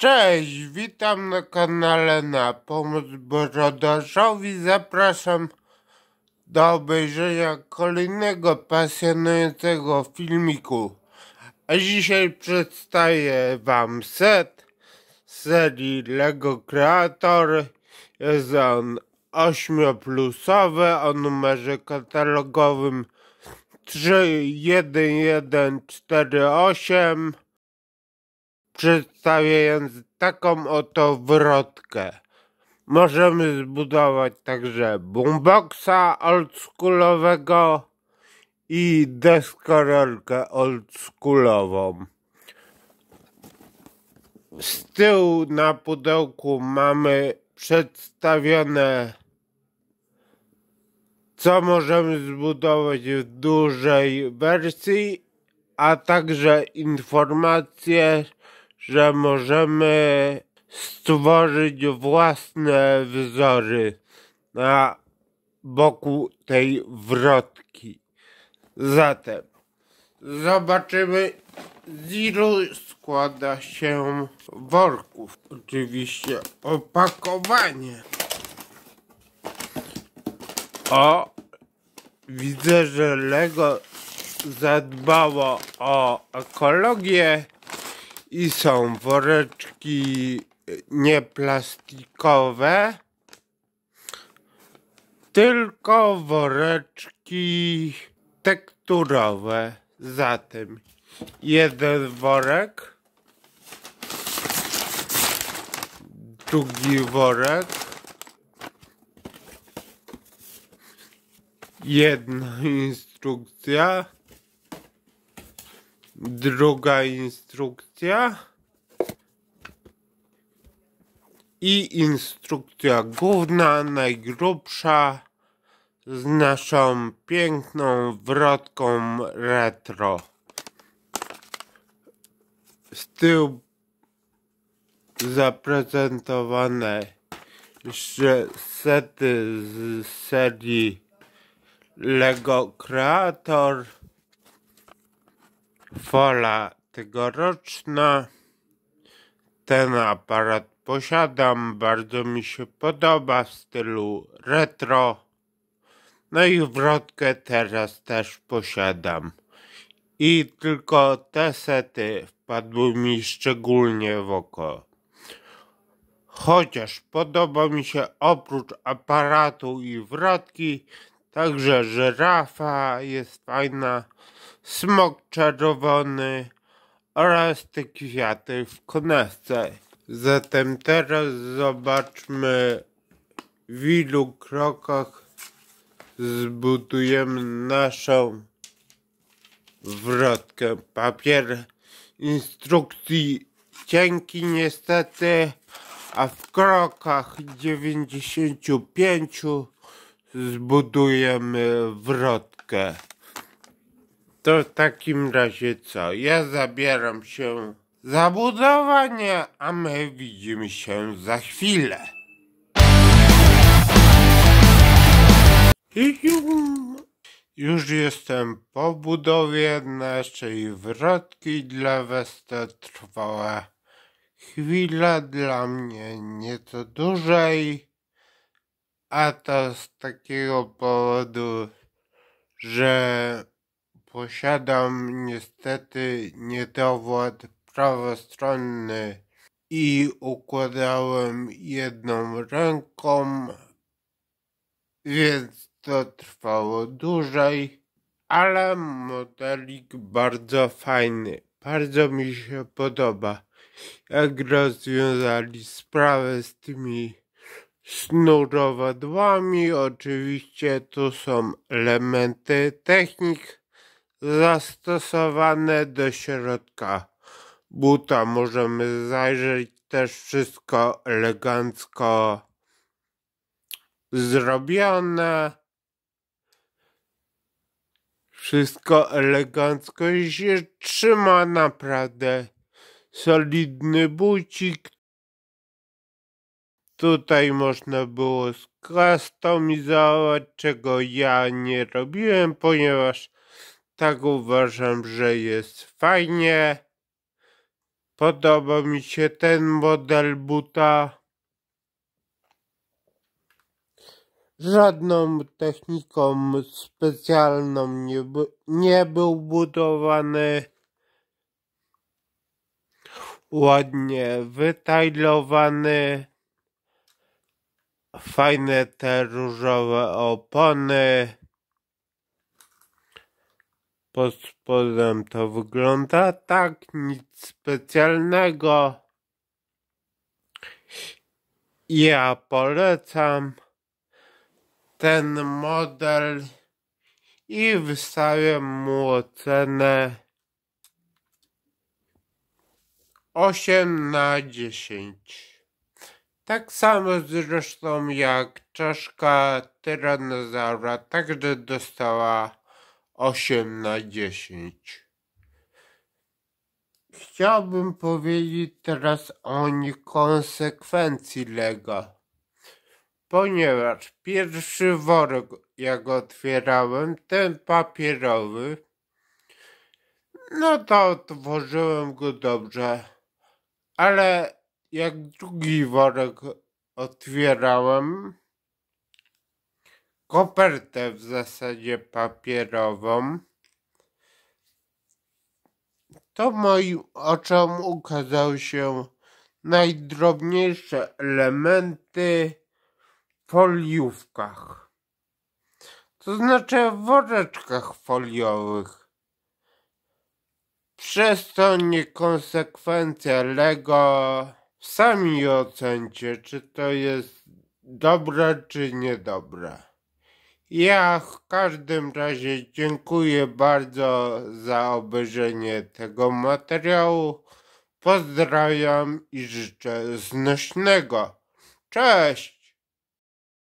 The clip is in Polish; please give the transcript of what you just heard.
Cześć, witam na kanale na pomoc Brodaszowi. Zapraszam do obejrzenia kolejnego pasjonującego filmiku. A dzisiaj przedstawię Wam set serii LEGO Creator. Jest on 8-plusowy o numerze katalogowym 31148. Przedstawiając taką oto wrotkę, możemy zbudować także boomboxa oldschoolowego i deskorolkę oldschoolową. Z tyłu na pudełku mamy przedstawione co możemy zbudować w dużej wersji, a także informacje że możemy stworzyć własne wzory na boku tej wrotki. Zatem zobaczymy z ilu składa się worków. Oczywiście opakowanie. O, widzę, że Lego zadbało o ekologię i są woreczki y, nieplastikowe, tylko woreczki tekturowe. Zatem jeden worek, drugi worek, jedna instrukcja. Druga instrukcja. I instrukcja główna, najgrubsza, z naszą piękną wrotką retro. Z tyłu zaprezentowane jeszcze sety z serii Lego Creator fala tegoroczna. Ten aparat posiadam, bardzo mi się podoba w stylu retro. No i wrotkę teraz też posiadam. I tylko te sety wpadły mi szczególnie w oko. Chociaż podoba mi się oprócz aparatu i wrotki, także żyrafa jest fajna smok czerwony oraz te kwiaty w konasce. Zatem teraz zobaczmy w ilu krokach zbudujemy naszą wrotkę. Papier instrukcji cienki niestety, a w krokach 95 zbudujemy wrotkę. To w takim razie co? Ja zabieram się za budowanie, a my widzimy się za chwilę. Już jestem po budowie naszej wrotki dla was to trwała chwila dla mnie nieco dłużej, a to z takiego powodu, że Posiadam niestety niedowład prawostronny i układałem jedną ręką, więc to trwało dłużej, ale modelik bardzo fajny, bardzo mi się podoba, jak rozwiązali sprawę z tymi snurowadłami. Oczywiście tu są elementy technik, zastosowane do środka buta możemy zajrzeć też wszystko elegancko zrobione. Wszystko elegancko i się trzyma naprawdę solidny bucik. Tutaj można było skustomizować, czego ja nie robiłem, ponieważ tak uważam, że jest fajnie. Podoba mi się ten model buta. Żadną techniką specjalną nie, nie był budowany. Ładnie wytajlowany. Fajne te różowe opony pozorem to wygląda tak, nic specjalnego. Ja polecam ten model i wystawiam mu ocenę 8 na 10. Tak samo zresztą jak czaszka tyranozaura także dostała 8 na 10. Chciałbym powiedzieć teraz o konsekwencji Lego, ponieważ pierwszy worek, jak otwierałem, ten papierowy, no to otworzyłem go dobrze, ale jak drugi worek otwierałem, kopertę w zasadzie papierową, to moim oczom ukazały się najdrobniejsze elementy w foliówkach. To znaczy w woreczkach foliowych. Przez to niekonsekwencja Lego sami ocencie, czy to jest dobre, czy niedobre. Ja w każdym razie dziękuję bardzo za obejrzenie tego materiału. Pozdrawiam i życzę znośnego. Cześć!